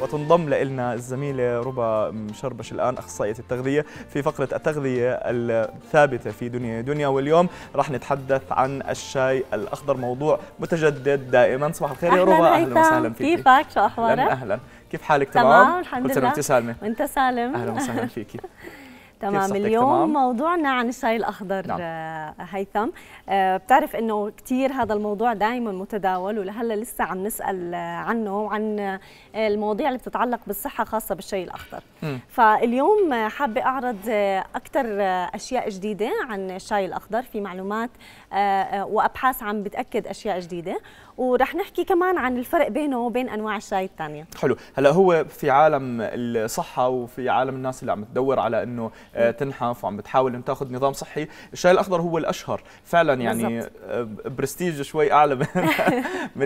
وتنضم لنا الزميلة ربا مشربش الآن أخصائية التغذية في فقرة التغذية الثابتة في دنيا دنيا واليوم راح نتحدث عن الشاي الأخضر موضوع متجدد دائما صباح الخير يا ربا أهلا وسهلا فيك كيفك شو أخبارك؟ أهلا أهلا كيف حالك تمام؟ تمام الحمد لله وأنت سالمة وأنت سالم أهلا وسهلا فيك تمام اليوم تمام؟ موضوعنا عن الشاي الاخضر نعم. آه، هيثم آه، بتعرف انه كثير هذا الموضوع دائما متداول ولهلا لسه عم نسال آه، عنه وعن المواضيع اللي بتتعلق بالصحه خاصه بالشاي الاخضر م. فاليوم حابه اعرض اكثر اشياء جديده عن الشاي الاخضر في معلومات وابحاث عم بتاكد اشياء جديده ورح نحكي كمان عن الفرق بينه وبين انواع الشاي الثانيه حلو هلا هو في عالم الصحه وفي عالم الناس اللي عم تدور على انه آه، تنحف وعم بتحاول انه تاخذ نظام صحي الشاي الاخضر هو الاشهر فعلا يعني آه، برستيج شوي اعلى من,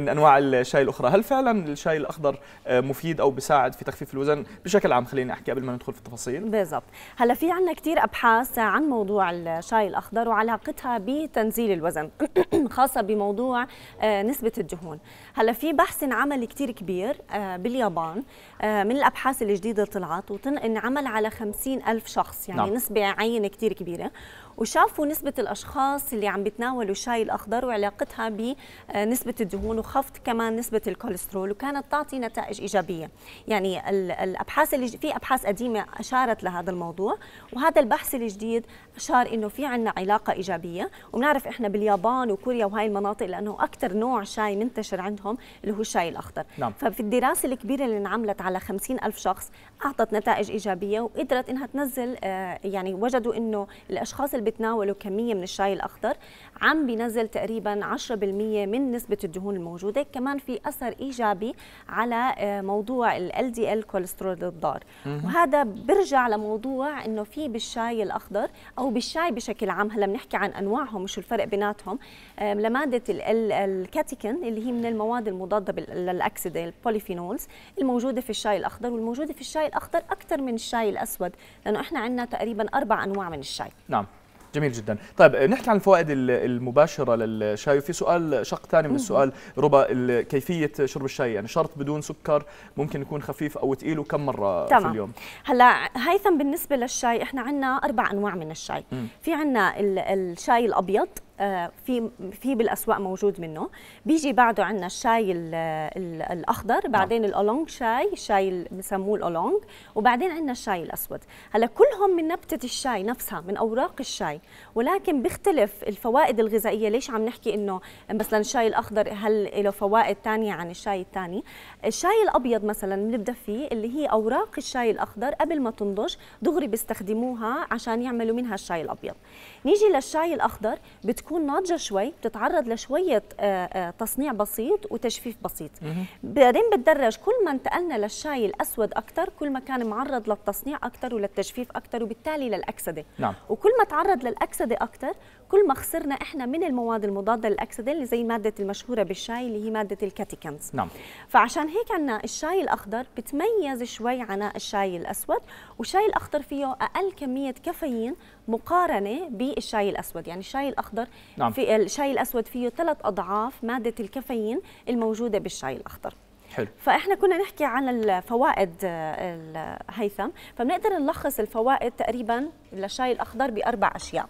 من انواع الشاي الاخرى هل فعلا الشاي الاخضر آه، مفيد او بيساعد في تخفيف الوزن بشكل عام خليني احكي قبل ما ندخل في التفاصيل بالضبط هلا في عندنا كثير ابحاث عن موضوع الشاي الاخضر وعلاقتها بتنزيل الوزن خاصه بموضوع نسبه الدهون هلا في بحث انعمل كتير كبير آه، باليابان آه، من الابحاث الجديده اللي طلعت وانعمل على خمسين ألف شخص يعني نعم. نسبه عينه كتير كبيره وشافوا نسبة الأشخاص اللي عم بيتناولوا الشاي الأخضر وعلاقتها بنسبة الدهون وخفض كمان نسبة الكوليسترول وكانت تعطي نتائج إيجابية يعني الأبحاث اللي في أبحاث قديمة أشارت لهذا الموضوع وهذا البحث الجديد أشار إنه في عنا علاقة إيجابية وبنعرف إحنا باليابان وكوريا وهاي المناطق لأنه أكثر نوع شاي منتشر عندهم اللي هو الشاي الأخضر نعم. ففي الدراسة الكبيرة اللي انعملت على خمسين ألف شخص أعطت نتائج إيجابية وقدرت إنها تنزل آه، يعني وجدوا إنه الأشخاص اللي بتناولوا كميه من الشاي الاخضر عم بينزل تقريبا 10% من نسبه الدهون الموجوده كمان في اثر ايجابي على آه، موضوع ال دي ال كوليسترول الضار وهذا برجع لموضوع انه في بالشاي الاخضر او بالشاي بشكل عام هلا بنحكي عن انواعهم وشو الفرق بيناتهم آه، لماده ال الكاتيكن اللي هي من المواد المضاده للاكسده البوليفينولز الموجوده في الشاي الاخضر والموجوده في الشاي الاخضر اكثر من الشاي الاسود لانه احنا عندنا تقريبا اربع انواع من الشاي نعم جميل جدا طيب نحكي عن الفوائد المباشره للشاي وفي سؤال شق ثاني من السؤال ربا كيفيه شرب الشاي يعني شرط بدون سكر ممكن يكون خفيف او ثقيل وكم مره طبعا. في اليوم هلا هيثم بالنسبه للشاي احنا عندنا اربع انواع من الشاي مم. في عندنا الشاي الابيض آه، في في بالاسواق موجود منه بيجي بعده عندنا الشاي الاخضر نعم. بعدين الاولونج شاي الشاي بسموه الاولونج وبعدين عندنا الشاي الاسود هلا كلهم من نبته الشاي نفسها من اوراق الشاي ولكن بيختلف الفوائد الغذائيه ليش عم نحكي انه مثلا الشاي الاخضر هل له فوائد ثانيه عن الشاي الثاني الشاي الابيض مثلا بنبدا فيه اللي هي اوراق الشاي الاخضر قبل ما تنضج دغري بيستخدموها عشان يعملوا منها الشاي الابيض نيجي للشاي الاخضر بتكون بتكون ناضجه شوي بتتعرض لشويه آه، آه، تصنيع بسيط وتجفيف بسيط بعدين بتدرج كل ما انتقلنا للشاي الاسود اكثر كل ما كان معرض للتصنيع اكثر وللتجفيف اكثر وبالتالي للاكسده نعم. وكل ما تعرض للاكسده اكثر كل ما خسرنا احنا من المواد المضاده للاكسده اللي زي ماده المشهوره بالشاي اللي هي ماده الكاتيكنز نعم فعشان هيك عنا الشاي الاخضر بتميز شوي عن الشاي الاسود والشاي الاخضر فيه اقل كميه كافيين مقارنه بالشاي الاسود يعني الشاي الاخضر نعم. في الشاي الاسود فيه ثلاث اضعاف ماده الكافيين الموجوده بالشاي الاخضر حلو فاحنا كنا نحكي عن الفوائد آه، هيثم فبنقدر نلخص الفوائد تقريبا للشاي الاخضر باربع اشياء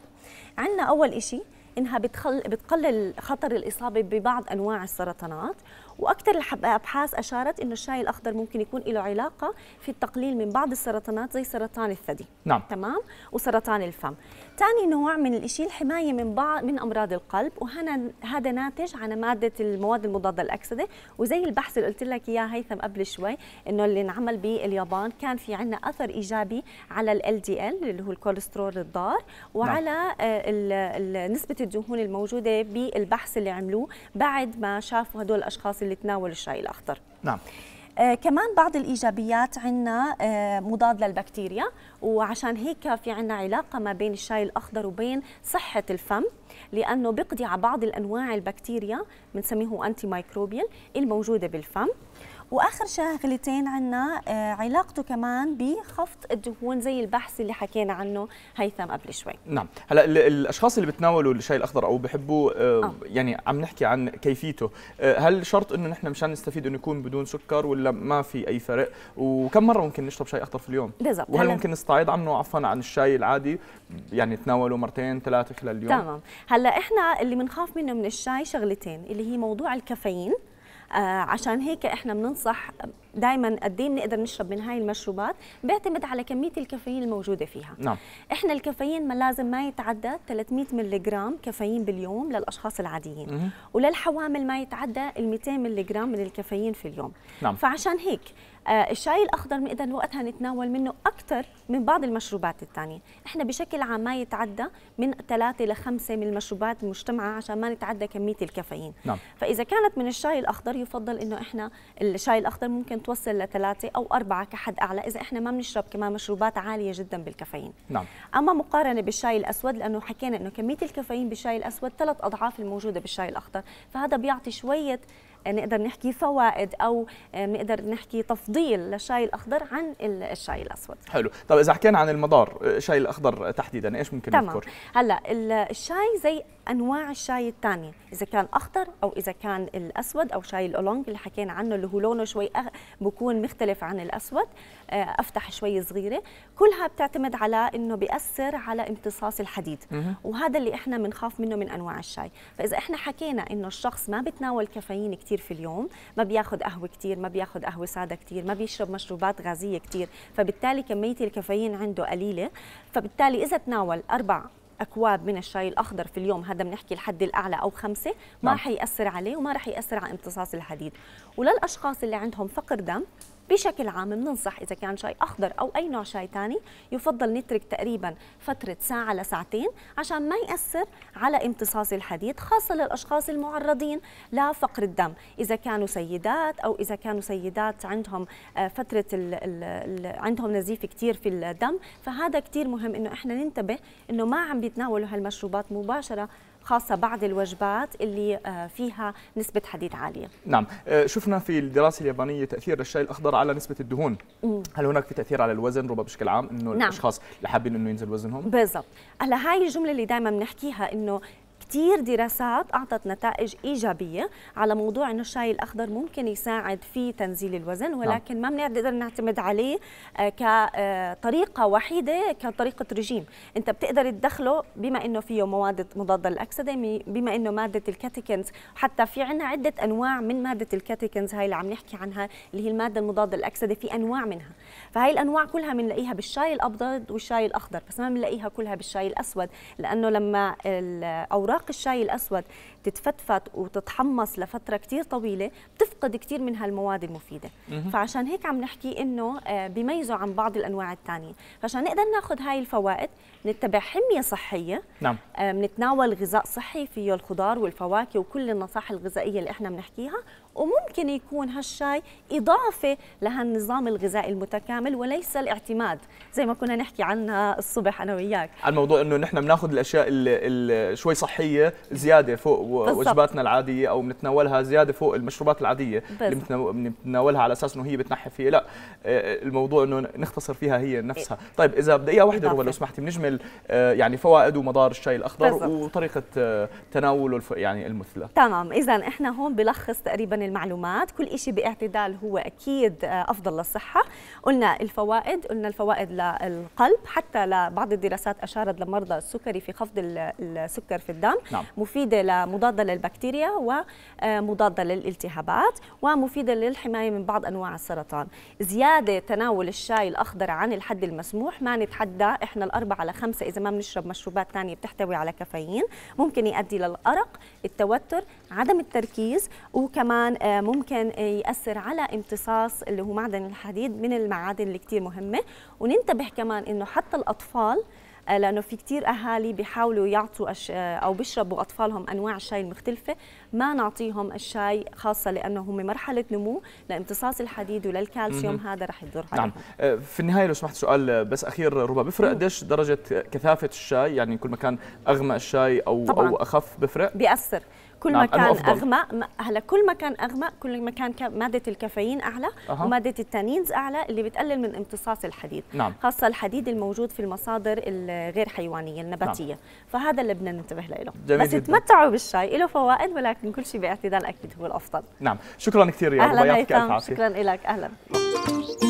عندنا اول شيء انها بتقلل خطر الاصابه ببعض انواع السرطانات واكثر الابحاث اشارت انه الشاي الاخضر ممكن يكون له علاقه في التقليل من بعض السرطانات زي سرطان الثدي نعم تمام وسرطان الفم ثاني نوع من الشيء الحمايه من بعض من امراض القلب وهنا هذا ناتج عن ماده المواد المضاده للاكسده وزي البحث اللي قلت لك اياه هيثم قبل شوي انه اللي انعمل باليابان كان في عندنا اثر ايجابي على ال دي ال اللي هو الكوليسترول الضار وعلى نعم. آه، نسبه الدهون الموجوده بالبحث اللي عملوه بعد ما شافوا هدول الاشخاص اللي تناول الشاي الاخضر نعم آه كمان بعض الايجابيات عندنا آه مضاد للبكتيريا وعشان هيك في عنا علاقة ما بين الشاي الأخضر وبين صحة الفم لأنه بقضي على بعض الأنواع البكتيريا بنسميه أنتي مايكروبيل الموجودة بالفم واخر شغلتين عندنا آه، علاقته كمان بخفض الدهون زي البحث اللي حكينا عنه هيثم قبل شوي نعم هلا الاشخاص اللي بتناولوا الشاي الاخضر او بحبوه آه. آه. يعني عم نحكي عن كيفيته آه، هل شرط انه نحن مشان نستفيد انه يكون بدون سكر ولا ما في اي فرق وكم مره ممكن نشرب شاي اخضر في اليوم بالضبط وهل ممكن نست... المستعيض عنه عفوا عن الشاي العادي يعني تناوله مرتين ثلاثه خلال اليوم تمام هلا احنا اللي بنخاف منه من الشاي شغلتين اللي هي موضوع الكافيين آه عشان هيك احنا بننصح دائما قد ايه بنقدر نشرب من هاي المشروبات بيعتمد على كميه الكافيين الموجوده فيها نعم احنا الكافيين ما لازم ما يتعدى 300 ملغ كافيين باليوم للاشخاص العاديين وللحوامل ما يتعدى ال 200 ملغ من الكافيين في اليوم نعم. فعشان هيك آه، الشاي الاخضر بنقدر وقتها نتناول منه اكثر من بعض المشروبات الثانيه احنا بشكل عام ما يتعدى من 3 ل 5 من المشروبات المجتمعه عشان ما نتعدى كميه الكافيين نعم. فاذا كانت من الشاي الاخضر يفضل انه احنا الشاي الاخضر ممكن توصل لثلاثة أو أربعة كحد أعلى إذا إحنا ما بنشرب كمان مشروبات عالية جدا بالكافيين نعم. أما مقارنة بالشاي الأسود لأنه حكينا أنه كمية الكافيين بالشاي الأسود ثلاث أضعاف الموجودة بالشاي الأخضر فهذا بيعطي شوية آه، نقدر نحكي فوائد او آه، نقدر نحكي تفضيل للشاي الاخضر عن الشاي الاسود حلو طب اذا حكينا عن المدار الشاي آه، الاخضر تحديدا ايش ممكن تمام. نذكر هلا الشاي زي انواع الشاي الثانيه اذا كان اخضر او اذا كان الاسود او شاي الاولونج اللي حكينا عنه اللي هو لونه شوي أغ... بكون مختلف عن الاسود افتح شوي صغيره كلها بتعتمد على انه بياثر على امتصاص الحديد وهذا اللي احنا بنخاف منه من انواع الشاي فاذا احنا حكينا انه الشخص ما بتناول كافيين كثير كثير في اليوم ما بياخذ قهوه كثير ما بياخذ قهوه ساده كثير ما بيشرب مشروبات غازيه كثير فبالتالي كميه الكافيين عنده قليله فبالتالي اذا تناول اربع اكواب من الشاي الاخضر في اليوم هذا بنحكي الحد الاعلى او خمسه ما نعم. رح يأثر عليه وما رح يأثر على امتصاص الحديد وللاشخاص اللي عندهم فقر دم بشكل عام بننصح اذا كان شاي اخضر او اي نوع شاي ثاني يفضل نترك تقريبا فتره ساعه لساعتين عشان ما ياثر على امتصاص الحديد خاصه للاشخاص المعرضين لفقر الدم اذا كانوا سيدات او اذا كانوا سيدات عندهم آه، فتره الـ الـ الـ عندهم نزيف كثير في الدم فهذا كثير مهم انه احنا ننتبه انه ما عم بيتناولوا هالمشروبات مباشره خاصه بعد الوجبات اللي آه، فيها نسبه حديد عاليه نعم آه، شفنا في الدراسه اليابانيه تاثير الشاي الاخضر على نسبه الدهون مم. هل هناك في تاثير على الوزن ربما بشكل عام انه نعم. الاشخاص اللي حابين انه ينزل وزنهم بالضبط هلا هاي الجمله اللي دائما بنحكيها انه كتير دراسات أعطت نتائج إيجابية على موضوع أنه الشاي الأخضر ممكن يساعد في تنزيل الوزن نعم. ولكن ما بنقدر نعتمد عليه آه، كطريقة آه، وحيدة كطريقة رجيم أنت بتقدر تدخله بما أنه فيه مواد مضادة للأكسدة بما أنه مادة الكاتيكنز حتى في عنا عدة أنواع من مادة الكاتيكنز هاي اللي عم نحكي عنها اللي هي المادة المضادة للأكسدة في أنواع منها فهي الأنواع كلها بنلاقيها بالشاي الأبيض والشاي الأخضر بس ما بنلاقيها كلها بالشاي الأسود لأنه لما آه، الأوراق اوراق الشاي الاسود تتفتفت وتتحمص لفتره كثير طويله بتفقد كثير من هالمواد المفيده فعشان هيك عم نحكي انه آه، بيميزوا عن بعض الانواع الثانيه فعشان نقدر ناخذ هاي الفوائد نتبع حميه صحيه نعم آه، بنتناول غذاء صحي فيه الخضار والفواكه وكل النصائح الغذائيه اللي احنا بنحكيها وممكن يكون هالشاي اضافه لهالنظام الغذائي المتكامل وليس الاعتماد زي ما كنا نحكي عنها الصبح انا وياك الموضوع انه نحن بناخذ الاشياء اللي شوي صحيه صحيه زياده فوق وجباتنا العاديه او بنتناولها زياده فوق المشروبات العاديه بالزبط. اللي بنتناولها على اساس انه هي بتنحي فيها لا آه، الموضوع انه نختصر فيها هي نفسها إيه. طيب اذا بدقيقه واحده روى لو سمحتي بنجمل آه، يعني فوائد ومضار الشاي الاخضر بالزبط. وطريقه آه، تناوله يعني المثلى تمام اذا احنا هون بلخص تقريبا المعلومات كل شيء باعتدال هو اكيد افضل للصحه قلنا الفوائد قلنا الفوائد للقلب حتى لبعض الدراسات اشارت لمرضى السكري في خفض السكر في الدم نعم. مفيدة لمضادة للبكتيريا ومضادة آه، للالتهابات ومفيدة للحماية من بعض أنواع السرطان زيادة تناول الشاي الأخضر عن الحد المسموح ما نتحدى إحنا الأربعة لخمسة إذا ما بنشرب مشروبات ثانية بتحتوي على كافيين ممكن يؤدي للأرق التوتر عدم التركيز وكمان آه، ممكن يأثر على امتصاص اللي هو معدن الحديد من المعادن اللي كتير مهمة وننتبه كمان إنه حتى الأطفال لانه في كثير اهالي بيحاولوا يعطوا أش... او بيشربوا اطفالهم انواع الشاي المختلفه ما نعطيهم الشاي خاصه لانه هم مرحله نمو لامتصاص الحديد وللكالسيوم م -م. هذا رح يضر نعم. عليهم نعم في النهايه لو سمحت سؤال آه، بس اخير ربا بفرق قديش درجه كثافه الشاي يعني كل ما كان اغمى الشاي او طبعاً. او اخف بفرق بياثر كل ما كان اغمق هلا كل ما كان اغمق كل ما كان ماده الكافيين اعلى أه. وماده التانينز اعلى اللي بتقلل من امتصاص الحديد نعم. خاصه الحديد الموجود في المصادر الغير حيوانيه النباتيه نعم. فهذا اللي بدنا ننتبه له بس جدا. تمتعوا بالشاي له فوائد ولكن كل شيء باعتدال اكيد هو الافضل نعم شكرا كثير يا ابو يعطيك الف عافيه شكرا لك اهلا